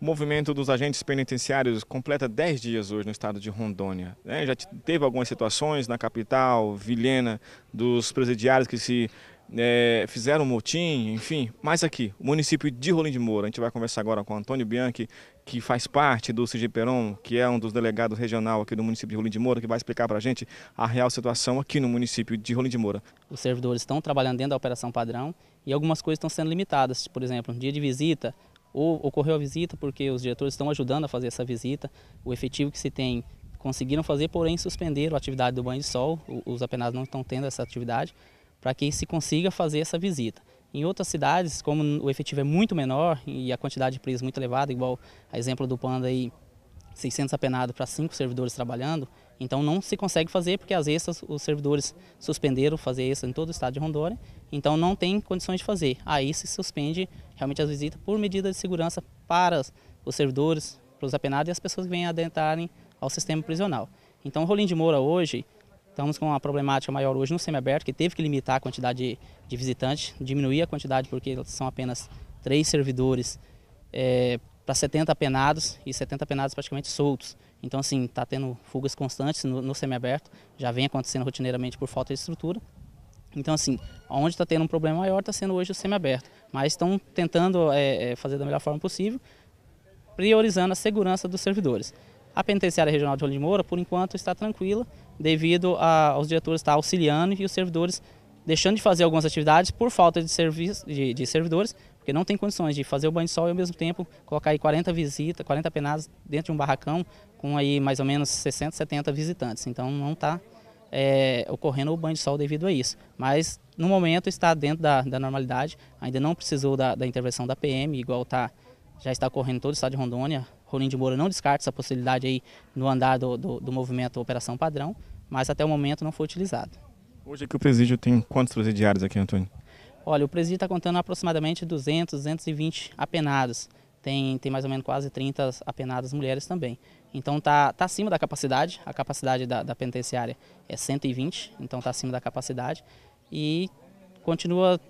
O movimento dos agentes penitenciários completa 10 dias hoje no estado de Rondônia. Né? Já teve algumas situações na capital, Vilhena, dos presidiários que se é, fizeram motim, enfim. Mas aqui, o município de Rolim de Moura, a gente vai conversar agora com Antônio Bianchi, que faz parte do CG Peron, que é um dos delegados regional aqui do município de Rolim de Moura, que vai explicar para a gente a real situação aqui no município de Rolim de Moura. Os servidores estão trabalhando dentro da operação padrão e algumas coisas estão sendo limitadas. Por exemplo, um dia de visita, ou ocorreu a visita porque os diretores estão ajudando a fazer essa visita, o efetivo que se tem conseguiram fazer, porém suspenderam a atividade do banho de sol, os apenados não estão tendo essa atividade, para que se consiga fazer essa visita. Em outras cidades, como o efetivo é muito menor e a quantidade de presas muito elevada, igual a exemplo do Panda aí, 600 apenados para 5 servidores trabalhando, então não se consegue fazer porque às vezes os servidores suspenderam fazer isso em todo o estado de Rondônia, então não tem condições de fazer. Aí se suspende realmente as visitas por medida de segurança para os servidores, para os apenados e as pessoas que vêm adentrarem ao sistema prisional. Então Rolim de Moura hoje, estamos com uma problemática maior hoje no semiaberto, que teve que limitar a quantidade de, de visitantes, diminuir a quantidade porque são apenas três servidores é, para 70 apenados e 70 apenados praticamente soltos. Então, assim, está tendo fugas constantes no, no semiaberto, já vem acontecendo rotineiramente por falta de estrutura. Então, assim, onde está tendo um problema maior está sendo hoje o semiaberto, mas estão tentando é, é, fazer da melhor forma possível, priorizando a segurança dos servidores. A penitenciária regional de Rolim de Moura, por enquanto, está tranquila, devido a, aos diretores estar tá auxiliando e os servidores deixando de fazer algumas atividades por falta de, serviço, de, de servidores porque não tem condições de fazer o banho de sol e ao mesmo tempo colocar aí 40 visitas, 40 penadas dentro de um barracão com aí mais ou menos 60, 70 visitantes. Então não está é, ocorrendo o banho de sol devido a isso. Mas no momento está dentro da, da normalidade, ainda não precisou da, da intervenção da PM, igual tá, já está ocorrendo em todo o estado de Rondônia. Rolim de Moura não descarta essa possibilidade aí no andar do, do, do movimento Operação Padrão, mas até o momento não foi utilizado. Hoje aqui o presídio tem quantos presidiários aqui, Antônio? Olha, o presídio está contando aproximadamente 200, 220 apenados. Tem, tem mais ou menos quase 30 apenadas mulheres também. Então está tá acima da capacidade, a capacidade da, da penitenciária é 120, então está acima da capacidade. E continua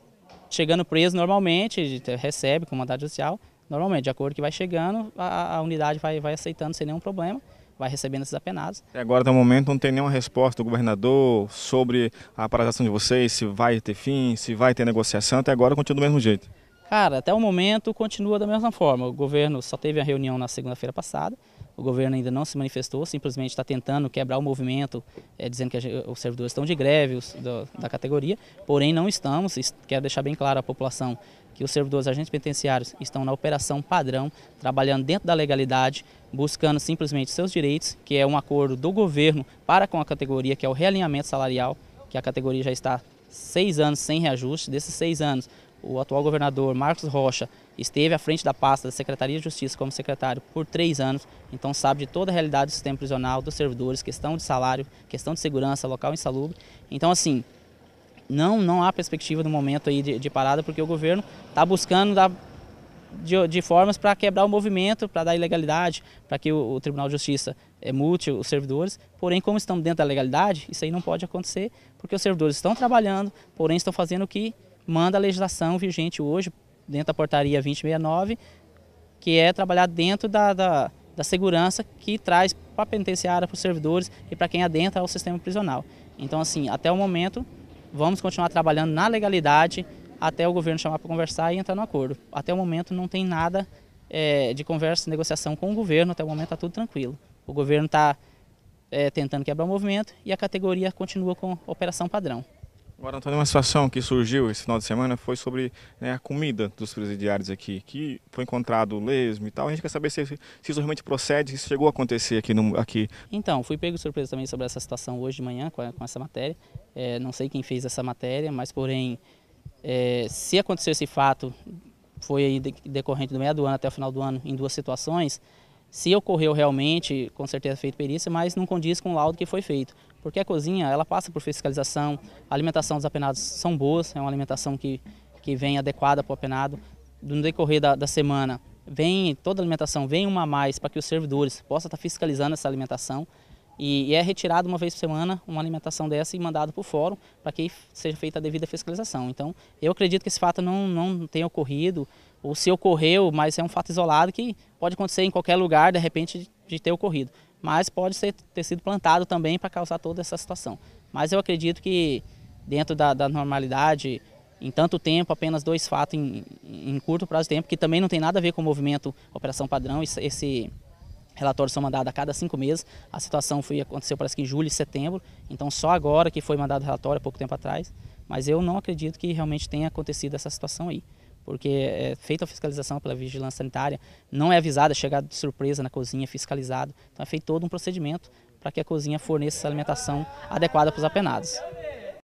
chegando preso normalmente, recebe com mandado judicial, normalmente, de acordo que vai chegando, a, a unidade vai, vai aceitando sem nenhum problema vai recebendo esses apenados. E agora, até o momento, não tem nenhuma resposta do governador sobre a paralisação de vocês, se vai ter fim, se vai ter negociação, até agora continua do mesmo jeito? Cara, até o momento continua da mesma forma. O governo só teve a reunião na segunda-feira passada, o governo ainda não se manifestou, simplesmente está tentando quebrar o movimento, é, dizendo que os servidores estão de greve os, do, da categoria, porém não estamos, quero deixar bem claro à população que os servidores agentes penitenciários estão na operação padrão, trabalhando dentro da legalidade, buscando simplesmente seus direitos, que é um acordo do governo para com a categoria, que é o realinhamento salarial, que a categoria já está seis anos sem reajuste. Desses seis anos, o atual governador Marcos Rocha esteve à frente da pasta da Secretaria de Justiça como secretário por três anos, então sabe de toda a realidade do sistema prisional, dos servidores, questão de salário, questão de segurança, local insalubre. Então, assim, não, não há perspectiva no momento aí de, de parada, porque o governo está buscando dar de, de formas para quebrar o movimento, para dar ilegalidade, para que o, o, Tribunal de Justiça é, multe os servidores. Porém, como estamos dentro da legalidade, isso aí não pode acontecer, porque os servidores estão trabalhando, porém estão fazendo o que manda a legislação vigente hoje, dentro da portaria 2069, que é trabalhar dentro da, da, da segurança que traz para a penitenciária, para os servidores e para quem adentra ao sistema prisional. Então, assim, até o momento, Vamos continuar trabalhando na legalidade até o governo chamar para conversar e entrar no acordo. Até o momento não tem nada é, de conversa, negociação com o governo, até o momento está tudo tranquilo. O governo está é, tentando quebrar o movimento e a categoria continua com operação padrão. Agora, Antônio, uma situação que surgiu esse final de semana foi sobre né, a comida dos presidiários aqui, que foi encontrado lesmo e tal. A gente quer saber se, se isso realmente procede, se isso chegou a acontecer aqui, no, aqui. Então, fui pego de surpresa também sobre essa situação hoje de manhã com, a, com essa matéria. É, não sei quem fez essa matéria, mas porém, é, se aconteceu esse fato, foi decorrente do meio do ano até o final do ano, em duas situações, se ocorreu realmente, com certeza feito perícia, mas não condiz com o laudo que foi feito. Porque a cozinha, ela passa por fiscalização, a alimentação dos apenados são boas, é uma alimentação que, que vem adequada para o apenado. No decorrer da, da semana, vem toda a alimentação, vem uma a mais para que os servidores possam estar tá fiscalizando essa alimentação. E, é retirado uma vez por semana uma alimentação dessa e mandado para o fórum para que seja feita a devida fiscalização. Então, eu acredito que esse fato não, não tenha ocorrido, ou se ocorreu, mas é um fato isolado que pode acontecer em qualquer lugar, de repente, de ter ocorrido. Mas pode ser, ter sido plantado também para causar toda essa situação. Mas eu acredito que dentro da, da normalidade, em tanto tempo, apenas dois fatos em, em curto prazo de tempo, que também não tem nada a ver com o movimento Operação Padrão, esse Relatórios são mandados a cada cinco meses. A situação foi, aconteceu parece que em julho e setembro, então só agora que foi mandado o relatório, há pouco tempo atrás. Mas eu não acredito que realmente tenha acontecido essa situação aí porque é feita a fiscalização pela vigilância sanitária, não é avisada, é chegada de surpresa na cozinha, é fiscalizado. Então é feito todo um procedimento para que a cozinha forneça essa alimentação adequada para os apenados.